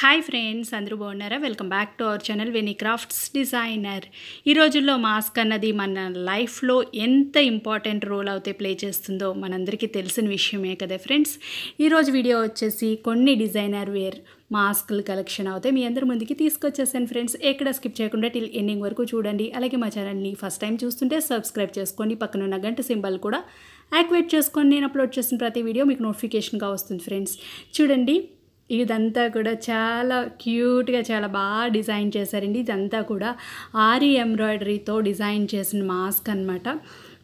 hi friends అందరూ బాగున్నారా welcome back to our channel Veni crafts designer ఈ రోజుల్లో మాస్క్ అన్నది మన లైఫ్లో ఎంత ఇంపార్టెంట్ రోల్ అయితే ప్లే చేస్తుందో మనందరికీ తెలిసిన విషయమే కదా ఫ్రెండ్స్ ఈరోజు వీడియో వచ్చేసి కొన్ని డిజైనర్ వేర్ మాస్కులు కలెక్షన్ అవుతాయి మీ అందరి ముందుకి తీసుకొచ్చేసాను ఫ్రెండ్స్ ఎక్కడ స్కిప్ చేయకుండా టిల్ ఎండింగ్ వరకు చూడండి అలాగే మా ఛానల్ని ఫస్ట్ టైం చూస్తుంటే సబ్స్క్రైబ్ చేసుకోండి పక్కన ఉన్న గంట సింబల్ కూడా యాక్టివేట్ చేసుకొని నేను అప్లోడ్ చేసిన ప్రతి వీడియో మీకు నోటిఫికేషన్గా వస్తుంది ఫ్రెండ్స్ చూడండి ఇదంతా కూడా చాలా క్యూట్గా చాలా బాగా డిజైన్ చేశారండి ఇదంతా కూడా ఆరి ఎంబ్రాయిడరీతో డిజైన్ చేసిన మాస్క్ అనమాట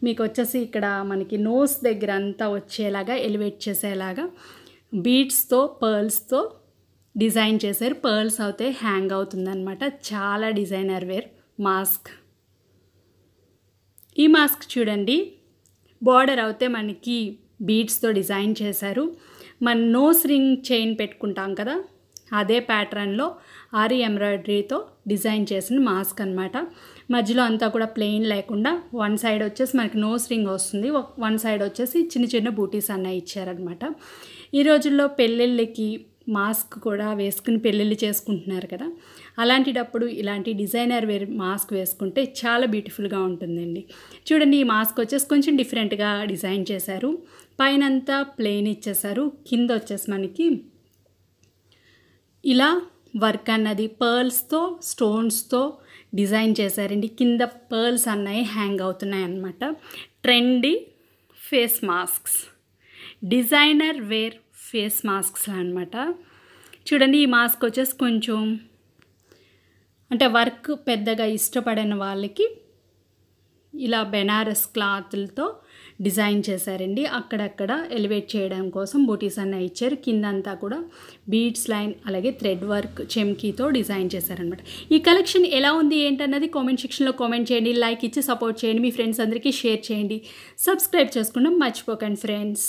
మీకు వచ్చేసి ఇక్కడ మనకి నోస్ దగ్గర అంతా వచ్చేలాగా ఎలివేట్ చేసేలాగా బీట్స్తో పర్ల్స్తో డిజైన్ చేశారు పర్ల్స్ అయితే హ్యాంగ్ అవుతుందన్నమాట చాలా డిజైనర్ వేర్ మాస్క్ ఈ మాస్క్ చూడండి బార్డర్ అయితే మనకి బీట్స్తో డిజైన్ చేశారు మన నోస్ రింగ్ చైన్ పెట్టుకుంటాం కదా అదే ప్యాటర్న్లో ఆరి ఎంబ్రాయిడరీతో డిజైన్ చేసిన మాస్క్ అనమాట మధ్యలో అంతా కూడా ప్లెయిన్ లేకుండా వన్ సైడ్ వచ్చేసి మనకి నోస్ రింగ్ వస్తుంది వన్ సైడ్ వచ్చేసి చిన్న చిన్న బూటీస్ అన్న ఇచ్చారనమాట ఈ రోజుల్లో పెళ్ళిళ్ళకి మాస్క్ కూడా వేసుకుని పెళ్ళిళ్ళు చేసుకుంటున్నారు కదా అలాంటిటప్పుడు ఇలాంటి డిజైనర్ వేర్ మాస్క్ వేసుకుంటే చాలా బ్యూటిఫుల్గా ఉంటుందండి చూడండి ఈ మాస్క్ వచ్చేసి కొంచెం డిఫరెంట్గా డిజైన్ చేశారు పైనంతా ప్లెయిన్ ఇచ్చేసారు కింద వచ్చేసి మనకి ఇలా వర్క్ అన్నది పర్ల్స్తో స్టోన్స్తో డిజైన్ చేశారండి కింద పర్ల్స్ అన్నవి హ్యాంగ్ అవుతున్నాయి అన్నమాట trendy face masks designer wear face masks అనమాట చూడండి ఈ మాస్క్ వచ్చేసి కొంచెం అంటే వర్క్ పెద్దగా ఇష్టపడిన వాళ్ళకి ఇలా బెనారస్ క్లాత్లతో డిజైన్ చేశారండి అక్కడక్కడ ఎలివేట్ చేయడం కోసం బూటీస్ అన్న ఇచ్చారు కిందంతా కూడా బీడ్స్ లైన్ అలాగే థ్రెడ్ వర్క్ చెమ్కీతో డిజైన్ చేశారనమాట ఈ కలెక్షన్ ఎలా ఉంది ఏంటన్నది కామెంట్ సెక్షన్లో కామెంట్ చేయండి లైక్ ఇచ్చి సపోర్ట్ చేయండి మీ ఫ్రెండ్స్ అందరికీ షేర్ చేయండి సబ్స్క్రైబ్ చేసుకోవడం మర్చిపోకండి ఫ్రెండ్స్